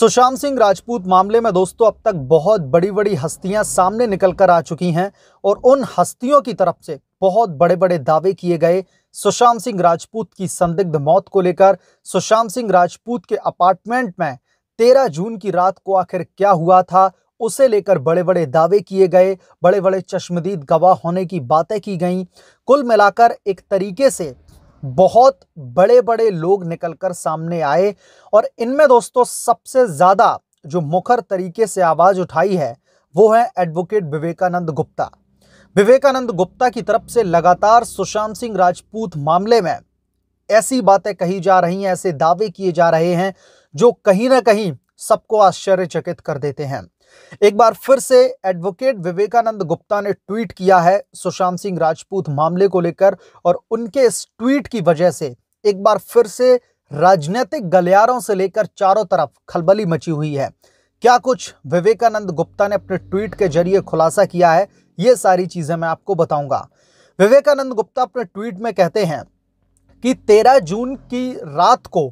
सुशांत सिंह राजपूत मामले में दोस्तों अब तक बहुत बड़ी बड़ी हस्तियां सामने निकल कर आ चुकी हैं और उन हस्तियों की तरफ से बहुत बड़े बड़े दावे किए गए सुशांत सिंह राजपूत की संदिग्ध मौत को लेकर सुशांत सिंह राजपूत के अपार्टमेंट में तेरह जून की रात को आखिर क्या हुआ था उसे लेकर बड़े बड़े दावे किए गए बड़े बड़े चश्मदीद गवाह होने की बातें की गईं कुल मिलाकर एक तरीके से बहुत बड़े बड़े लोग निकलकर सामने आए और इनमें दोस्तों सबसे ज़्यादा जो मुखर तरीके से आवाज़ उठाई है वो है एडवोकेट विवेकानंद गुप्ता विवेकानंद गुप्ता की तरफ से लगातार सुशांत सिंह राजपूत मामले में ऐसी बातें कही जा रही हैं ऐसे दावे किए जा रहे हैं जो कहीं ना कहीं सबको आश्चर्यचकित कर देते हैं एक बार फिर से एडवोकेट विवेकानंद गुप्ता ने ट्वीट किया है सुशांत सिंह राजपूत मामले को लेकर और उनके इस ट्वीट की वजह से एक बार फिर से राजनीतिक गलियारों से लेकर चारों तरफ खलबली मची हुई है क्या कुछ विवेकानंद गुप्ता ने अपने ट्वीट के जरिए खुलासा किया है ये सारी चीज़ें मैं आपको बताऊंगा विवेकानंद गुप्ता अपने ट्वीट में कहते हैं कि 13 जून की रात को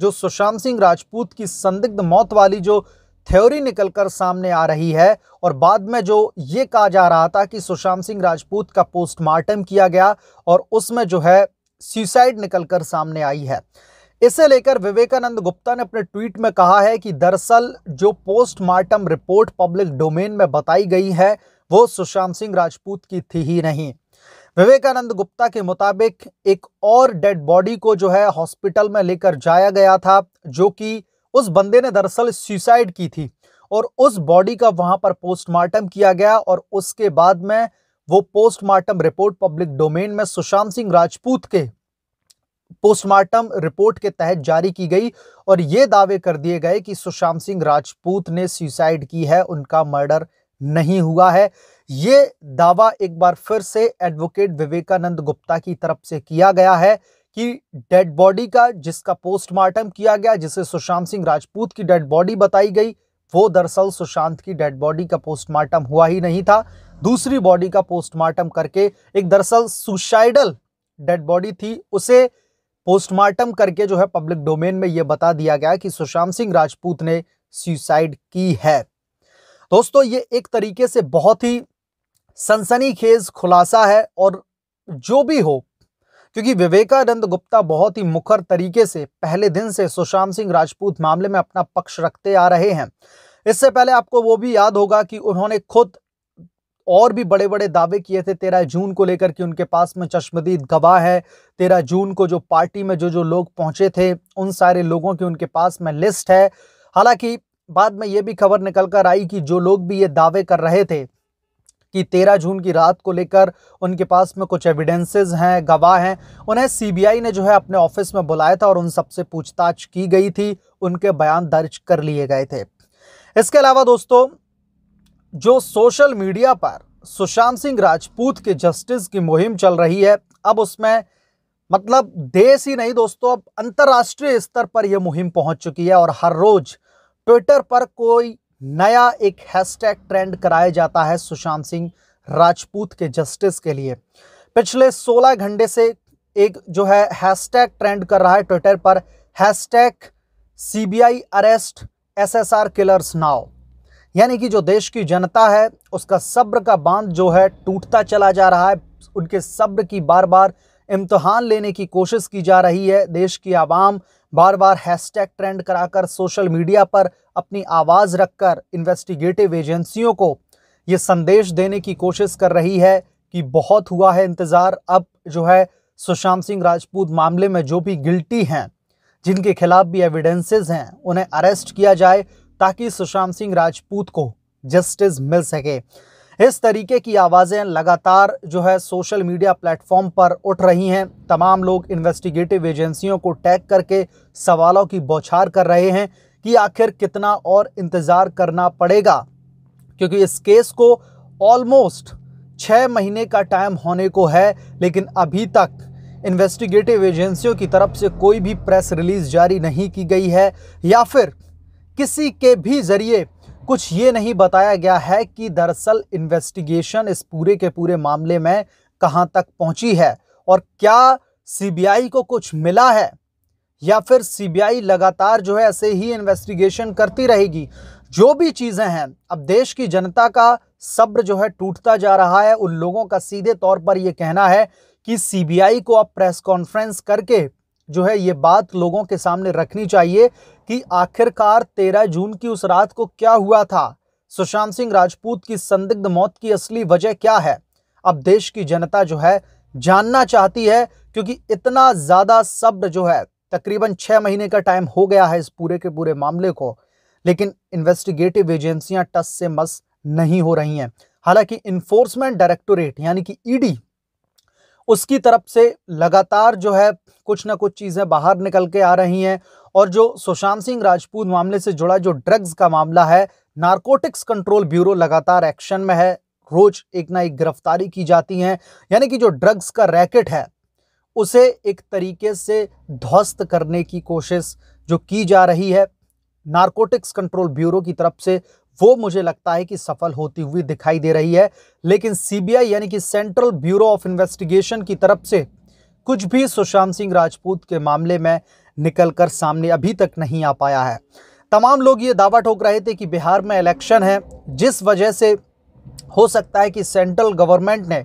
जो सुशांत सिंह राजपूत की संदिग्ध मौत वाली जो थ्योरी निकलकर सामने आ रही है और बाद में जो ये कहा जा रहा था कि सुशांत सिंह राजपूत का पोस्टमार्टम किया गया और उसमें जो है सुसाइड निकलकर सामने आई है इसे लेकर विवेकानंद गुप्ता ने अपने ट्वीट में कहा है कि दरअसल जो पोस्टमार्टम रिपोर्ट पब्लिक डोमेन में बताई गई है वो सुशांत सिंह राजपूत की थी ही नहीं विवेकानंद गुप्ता के मुताबिक एक और डेड बॉडी को जो है हॉस्पिटल में लेकर जाया गया था जो कि उस बंदे ने दरअसल सुसाइड की थी और उस बॉडी का वहां पर पोस्टमार्टम किया गया और उसके बाद में वो पोस्टमार्टम रिपोर्ट पब्लिक डोमेन में सुशांत सिंह राजपूत के पोस्टमार्टम रिपोर्ट के तहत जारी की गई और ये दावे कर दिए गए कि सुशांत सिंह राजपूत ने सुसाइड की है उनका मर्डर नहीं हुआ है ये दावा एक बार फिर से एडवोकेट विवेकानंद गुप्ता की तरफ से किया गया है कि डेड बॉडी का जिसका पोस्टमार्टम किया गया जिसे सुशांत सिंह राजपूत की डेड बॉडी बताई गई वो दरअसल सुशांत की डेड बॉडी का पोस्टमार्टम हुआ ही नहीं था दूसरी बॉडी का पोस्टमार्टम करके एक दरअसल सुसाइडल डेड बॉडी थी उसे पोस्टमार्टम करके जो है पब्लिक डोमेन में यह बता दिया गया कि सुशांत सिंह राजपूत ने सुसाइड की है दोस्तों ये एक तरीके से बहुत ही सनसनीखेज खुलासा है और जो भी हो क्योंकि विवेकानंद गुप्ता बहुत ही मुखर तरीके से पहले दिन से सुशांत सिंह राजपूत मामले में अपना पक्ष रखते आ रहे हैं इससे पहले आपको वो भी याद होगा कि उन्होंने खुद और भी बड़े बड़े दावे किए थे तेरह जून को लेकर कि उनके पास में चश्मदीद गवाह है तेरह जून को जो पार्टी में जो जो लोग पहुंचे थे उन सारे लोगों की उनके पास में लिस्ट है हालांकि बाद में ये भी खबर निकल कर आई कि जो लोग भी ये दावे कर रहे थे कि 13 जून की रात को लेकर उनके पास में कुछ एविडेंसेस हैं गवाह हैं उन्हें सीबीआई ने जो है अपने ऑफिस में बुलाया था और उन सबसे पूछताछ की गई थी उनके बयान दर्ज कर लिए गए थे इसके अलावा दोस्तों जो सोशल मीडिया पर सुशांत सिंह राजपूत के जस्टिस की मुहिम चल रही है अब उसमें मतलब देश ही नहीं दोस्तों अब अंतर्राष्ट्रीय स्तर पर यह मुहिम पहुंच चुकी है और हर रोज ट्विटर पर कोई नया एक हैशटैग ट्रेंड कराया जाता है सुशांत सिंह राजपूत के जस्टिस के लिए पिछले 16 घंटे से एक जो है हैशटैग ट्रेंड कर रहा है ट्विटर पर hashtag CBI arrest SSR killers now यानी कि जो देश की जनता है उसका सब्र का बांध जो है टूटता चला जा रहा है उनके सब्र की बार बार इम्तहान लेने की कोशिश की जा रही है देश की आवाम बार बार हैशटैग ट्रेंड कराकर सोशल मीडिया पर अपनी आवाज़ रखकर इन्वेस्टिगेटिव एजेंसियों को ये संदेश देने की कोशिश कर रही है कि बहुत हुआ है इंतज़ार अब जो है सुशांत सिंह राजपूत मामले में जो भी गिल्टी हैं जिनके खिलाफ भी एविडेंसेस हैं उन्हें अरेस्ट किया जाए ताकि सुशांत सिंह राजपूत को जस्टिस मिल सके इस तरीके की आवाज़ें लगातार जो है सोशल मीडिया प्लेटफॉर्म पर उठ रही हैं तमाम लोग इन्वेस्टिगेटिव एजेंसियों को टैग करके सवालों की बौछार कर रहे हैं कि आखिर कितना और इंतज़ार करना पड़ेगा क्योंकि इस केस को ऑलमोस्ट छः महीने का टाइम होने को है लेकिन अभी तक इन्वेस्टिगेटिव एजेंसियों की तरफ से कोई भी प्रेस रिलीज़ जारी नहीं की गई है या फिर किसी के भी ज़रिए कुछ ये नहीं बताया गया है कि दरअसल इन्वेस्टिगेशन इस पूरे के पूरे मामले में कहां तक पहुंची है और क्या सीबीआई को कुछ मिला है या फिर सीबीआई लगातार जो है ऐसे ही इन्वेस्टिगेशन करती रहेगी जो भी चीज़ें हैं अब देश की जनता का सब्र जो है टूटता जा रहा है उन लोगों का सीधे तौर पर यह कहना है कि सीबीआई को अब प्रेस कॉन्फ्रेंस करके जो है ये बात लोगों के सामने रखनी चाहिए कि आखिरकार 13 जून की उस रात को क्या हुआ था सुशांत सिंह राजपूत की संदिग्ध मौत की असली वजह क्या है अब देश की जनता जो है जानना चाहती है क्योंकि इतना ज़्यादा सब्र जो है तकरीबन छह महीने का टाइम हो गया है इस पूरे के पूरे मामले को लेकिन इन्वेस्टिगेटिव एजेंसियां टस से मस नहीं हो रही हैं हालांकि इन्फोर्समेंट डायरेक्टोरेट यानी कि ईडी e उसकी तरफ से लगातार जो है कुछ ना कुछ चीज़ें बाहर निकल के आ रही हैं और जो सुशांत सिंह राजपूत मामले से जुड़ा जो ड्रग्स का मामला है नारकोटिक्स कंट्रोल ब्यूरो लगातार एक्शन में है रोज एक ना एक गिरफ्तारी की जाती है यानी कि जो ड्रग्स का रैकेट है उसे एक तरीके से ध्वस्त करने की कोशिश जो की जा रही है नारकोटिक्स कंट्रोल ब्यूरो की तरफ से वो मुझे लगता है कि सफल होती हुई दिखाई दे रही है लेकिन सीबीआई यानी कि सेंट्रल ब्यूरो ऑफ इन्वेस्टिगेशन की तरफ से कुछ भी सुशांत सिंह राजपूत के मामले में निकल कर सामने अभी तक नहीं आ पाया है तमाम लोग ये दावा ठोक रहे थे कि बिहार में इलेक्शन है जिस वजह से हो सकता है कि सेंट्रल गवर्नमेंट ने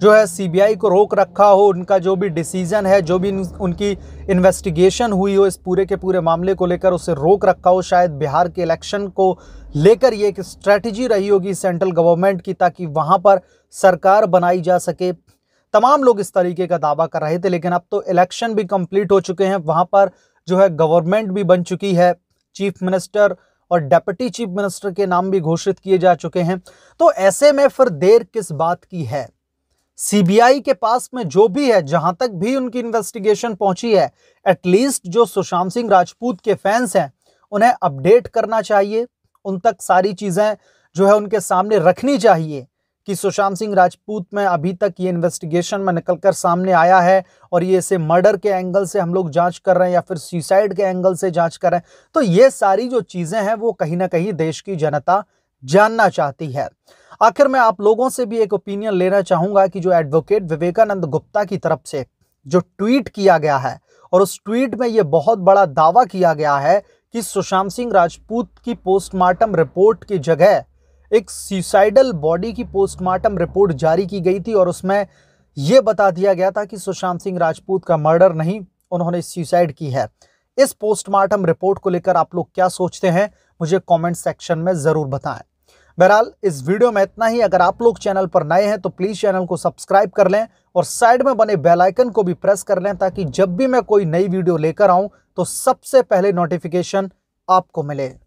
जो है सीबीआई को रोक रखा हो उनका जो भी डिसीजन है जो भी उनकी इन्वेस्टिगेशन हुई हो इस पूरे के पूरे मामले को लेकर उसे रोक रखा हो शायद बिहार के इलेक्शन को लेकर ये एक स्ट्रैटेजी रही होगी सेंट्रल गवर्नमेंट की ताकि वहाँ पर सरकार बनाई जा सके तमाम लोग इस तरीके का दावा कर रहे थे लेकिन अब तो इलेक्शन भी कंप्लीट हो चुके हैं वहां पर जो है गवर्नमेंट भी बन चुकी है चीफ मिनिस्टर और डेप्यूटी चीफ मिनिस्टर के नाम भी घोषित किए जा चुके हैं तो ऐसे में फिर देर किस बात की है सीबीआई के पास में जो भी है जहां तक भी उनकी इन्वेस्टिगेशन पहुंची है एटलीस्ट जो सुशांत सिंह राजपूत के फैंस हैं उन्हें अपडेट करना चाहिए उन तक सारी चीज़ें जो है उनके सामने रखनी चाहिए कि सुशांत सिंह राजपूत में अभी तक ये इन्वेस्टिगेशन में निकल कर सामने आया है और ये इसे मर्डर के एंगल से हम लोग जांच कर रहे हैं या फिर सुसाइड के एंगल से जांच कर रहे हैं तो ये सारी जो चीज़ें हैं वो कहीं ना कहीं देश की जनता जानना चाहती है आखिर मैं आप लोगों से भी एक ओपिनियन लेना चाहूँगा कि जो एडवोकेट विवेकानंद गुप्ता की तरफ से जो ट्वीट किया गया है और उस ट्वीट में ये बहुत बड़ा दावा किया गया है कि सुशांत सिंह राजपूत की पोस्टमार्टम रिपोर्ट की जगह एक सुसाइडल बॉडी की पोस्टमार्टम रिपोर्ट जारी की गई थी और उसमें यह बता दिया गया था कि सुशांत सिंह राजपूत का मर्डर नहीं उन्होंने सुसाइड की है इस पोस्टमार्टम रिपोर्ट को लेकर आप लोग क्या सोचते हैं मुझे कमेंट सेक्शन में ज़रूर बताएं बहरहाल इस वीडियो में इतना ही अगर आप लोग चैनल पर नए हैं तो प्लीज़ चैनल को सब्सक्राइब कर लें और साइड में बने बेलाइकन को भी प्रेस कर लें ताकि जब भी मैं कोई नई वीडियो लेकर आऊं तो सबसे पहले नोटिफिकेशन आपको मिले